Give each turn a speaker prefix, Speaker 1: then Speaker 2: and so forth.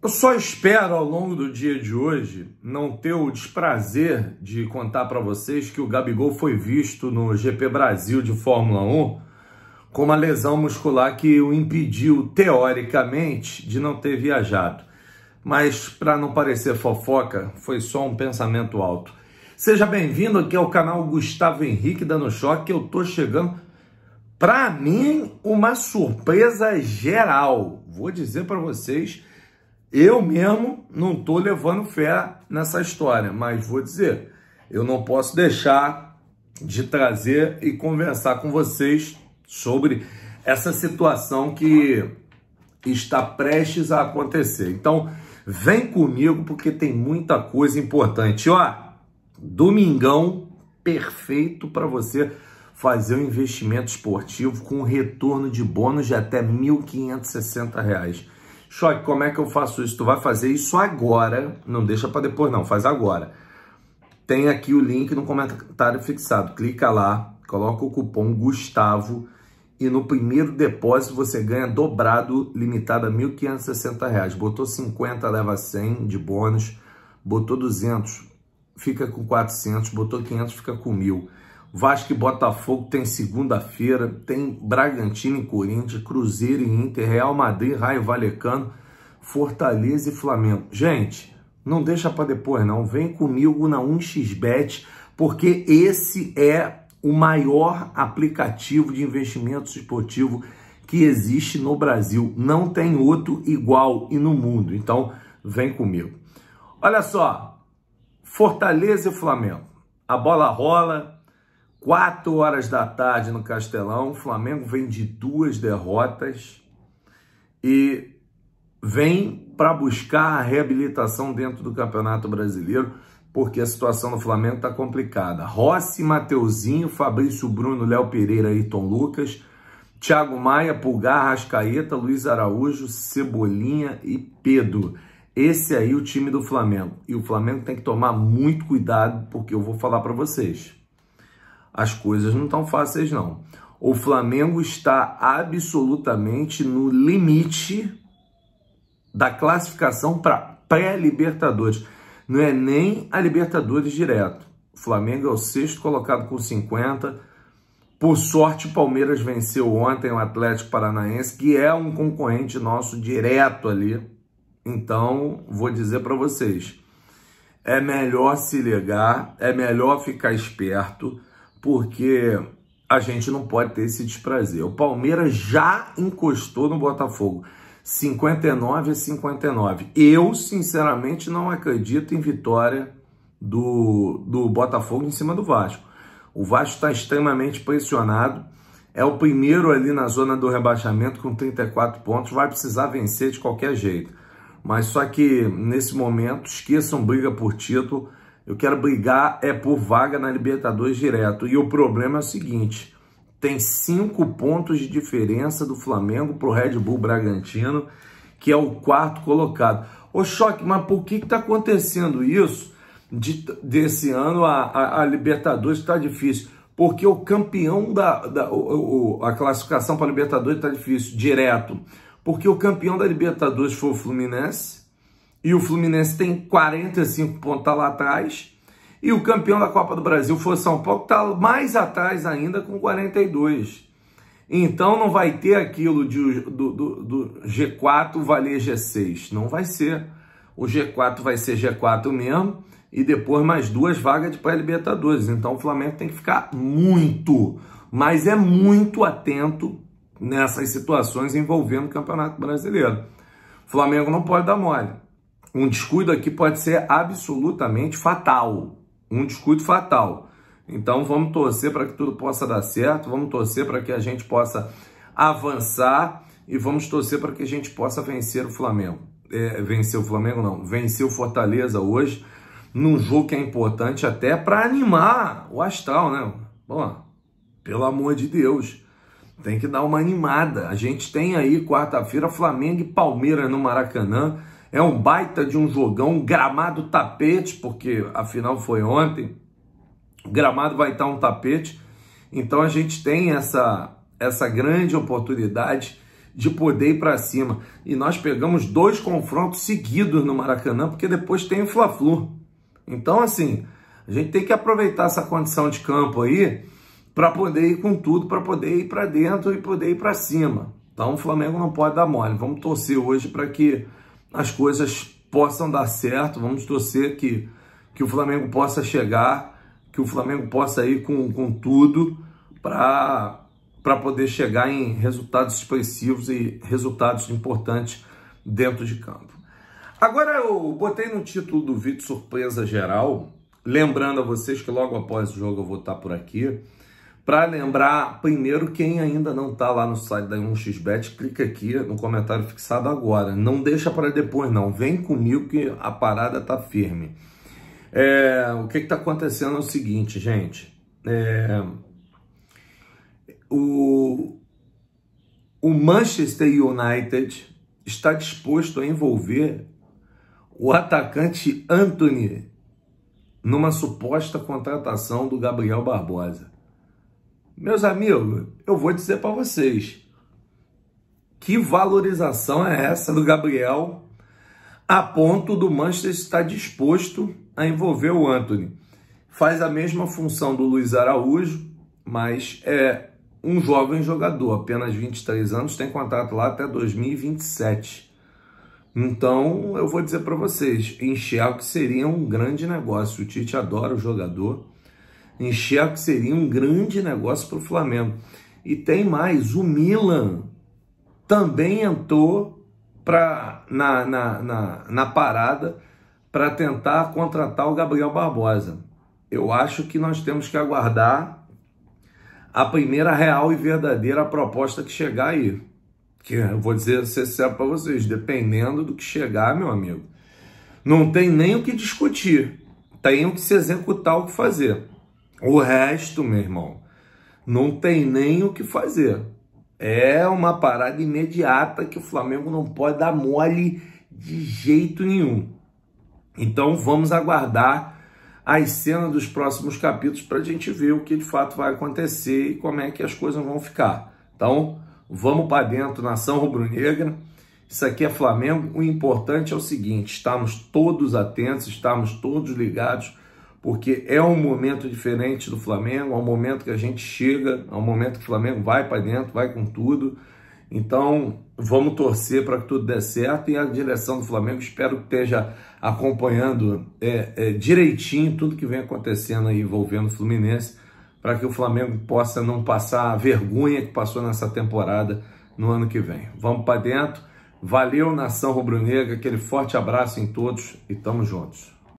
Speaker 1: Eu só espero ao longo do dia de hoje não ter o desprazer de contar para vocês que o Gabigol foi visto no GP Brasil de Fórmula 1 com uma lesão muscular que o impediu, teoricamente, de não ter viajado. Mas, para não parecer fofoca, foi só um pensamento alto. Seja bem-vindo aqui ao canal Gustavo Henrique dando choque. Eu tô chegando. Para mim, uma surpresa geral. Vou dizer para vocês eu mesmo não estou levando fé nessa história, mas vou dizer, eu não posso deixar de trazer e conversar com vocês sobre essa situação que está prestes a acontecer. Então, vem comigo porque tem muita coisa importante. Ó, domingão perfeito para você fazer um investimento esportivo com retorno de bônus de até R$ 1.560. Choque, como é que eu faço isso? Tu vai fazer isso agora, não deixa para depois não, faz agora. Tem aqui o link no comentário fixado, clica lá, coloca o cupom GUSTAVO e no primeiro depósito você ganha dobrado, limitado a R$ 1.560. Botou 50, leva 100 de bônus, botou 200, fica com 400, botou 500, fica com 1.000. Vasco e Botafogo tem segunda-feira, tem Bragantino e Corinthians, Cruzeiro e Inter, Real Madrid, Raio Valecano, Fortaleza e Flamengo. Gente, não deixa para depois não, vem comigo na 1xBet, porque esse é o maior aplicativo de investimentos esportivo que existe no Brasil. Não tem outro igual e no mundo. Então, vem comigo. Olha só, Fortaleza e Flamengo. A bola rola, 4 horas da tarde no Castelão, o Flamengo vem de duas derrotas e vem para buscar a reabilitação dentro do Campeonato Brasileiro, porque a situação do Flamengo está complicada. Rossi, Mateuzinho, Fabrício Bruno, Léo Pereira, Ayrton Lucas, Thiago Maia, Pulgar, Rascaeta, Luiz Araújo, Cebolinha e Pedro. Esse aí é o time do Flamengo. E o Flamengo tem que tomar muito cuidado, porque eu vou falar para vocês as coisas não estão fáceis não. O Flamengo está absolutamente no limite da classificação para pré-Libertadores. Não é nem a Libertadores direto. O Flamengo é o sexto colocado com 50. Por sorte, o Palmeiras venceu ontem o Atlético Paranaense, que é um concorrente nosso direto ali. Então, vou dizer para vocês, é melhor se ligar, é melhor ficar esperto porque a gente não pode ter esse desprazer. O Palmeiras já encostou no Botafogo. 59 a 59. Eu, sinceramente, não acredito em vitória do, do Botafogo em cima do Vasco. O Vasco está extremamente pressionado. É o primeiro ali na zona do rebaixamento com 34 pontos. Vai precisar vencer de qualquer jeito. Mas só que nesse momento, esqueçam briga por título. Eu quero brigar é por vaga na Libertadores direto. E o problema é o seguinte: tem cinco pontos de diferença do Flamengo para o Red Bull Bragantino, que é o quarto colocado. Ô choque, mas por que está acontecendo isso? De, desse ano a, a, a Libertadores está difícil. Porque o campeão da. da o, o, a classificação para a Libertadores está difícil, direto. Porque o campeão da Libertadores foi o Fluminense e o Fluminense tem 45 pontos, tá lá atrás. E o campeão da Copa do Brasil foi São Paulo, que está mais atrás ainda com 42. Então não vai ter aquilo de, do, do, do G4 valer G6. Não vai ser. O G4 vai ser G4 mesmo. E depois mais duas vagas de pré-libertadores. Então o Flamengo tem que ficar muito, mas é muito atento nessas situações envolvendo o Campeonato Brasileiro. O Flamengo não pode dar mole um descuido aqui pode ser absolutamente fatal. Um descuido fatal. Então vamos torcer para que tudo possa dar certo, vamos torcer para que a gente possa avançar e vamos torcer para que a gente possa vencer o Flamengo. É, vencer o Flamengo não, vencer o Fortaleza hoje num jogo que é importante até para animar o astral, né? Bom, pelo amor de Deus, tem que dar uma animada. A gente tem aí quarta-feira Flamengo e Palmeiras no Maracanã. É um baita de um jogão, um gramado tapete, porque afinal foi ontem. O gramado vai estar um tapete. Então a gente tem essa, essa grande oportunidade de poder ir para cima. E nós pegamos dois confrontos seguidos no Maracanã, porque depois tem o Fla-Flu. Então, assim, a gente tem que aproveitar essa condição de campo aí para poder ir com tudo, para poder ir para dentro e poder ir para cima. Então, o Flamengo não pode dar mole. Vamos torcer hoje para que as coisas possam dar certo. Vamos torcer que, que o Flamengo possa chegar, que o Flamengo possa ir com, com tudo para poder chegar em resultados expressivos e resultados importantes dentro de campo. Agora eu botei no título do vídeo surpresa geral, lembrando a vocês que logo após o jogo eu vou estar por aqui. Para lembrar, primeiro, quem ainda não está lá no site da 1xBet, clica aqui no comentário fixado agora. Não deixa para depois, não. Vem comigo que a parada tá firme. É, o que está acontecendo é o seguinte, gente. É, o, o Manchester United está disposto a envolver o atacante Anthony numa suposta contratação do Gabriel Barbosa. Meus amigos, eu vou dizer para vocês, que valorização é essa do Gabriel a ponto do Manchester estar disposto a envolver o Anthony? Faz a mesma função do Luiz Araújo, mas é um jovem jogador, apenas 23 anos, tem contrato lá até 2027. Então, eu vou dizer para vocês, enxergo que seria um grande negócio. O Tite adora o jogador Enxergo que seria um grande negócio para o Flamengo. E tem mais, o Milan também entrou pra, na, na, na, na parada para tentar contratar o Gabriel Barbosa. Eu acho que nós temos que aguardar a primeira real e verdadeira proposta que chegar aí. Que eu vou dizer ser sincero para vocês, dependendo do que chegar, meu amigo, não tem nem o que discutir, tem o que se executar, o que fazer. O resto, meu irmão, não tem nem o que fazer. É uma parada imediata que o Flamengo não pode dar mole de jeito nenhum. Então vamos aguardar as cenas dos próximos capítulos para a gente ver o que de fato vai acontecer e como é que as coisas vão ficar. Então vamos para dentro, nação rubro-negra. Isso aqui é Flamengo. O importante é o seguinte: estamos todos atentos, estamos todos ligados porque é um momento diferente do Flamengo, é um momento que a gente chega, é um momento que o Flamengo vai para dentro, vai com tudo. Então, vamos torcer para que tudo dê certo e a direção do Flamengo espero que esteja acompanhando é, é, direitinho tudo que vem acontecendo aí envolvendo o Fluminense, para que o Flamengo possa não passar a vergonha que passou nessa temporada no ano que vem. Vamos para dentro. Valeu, nação rubro-negra, aquele forte abraço em todos e tamo juntos.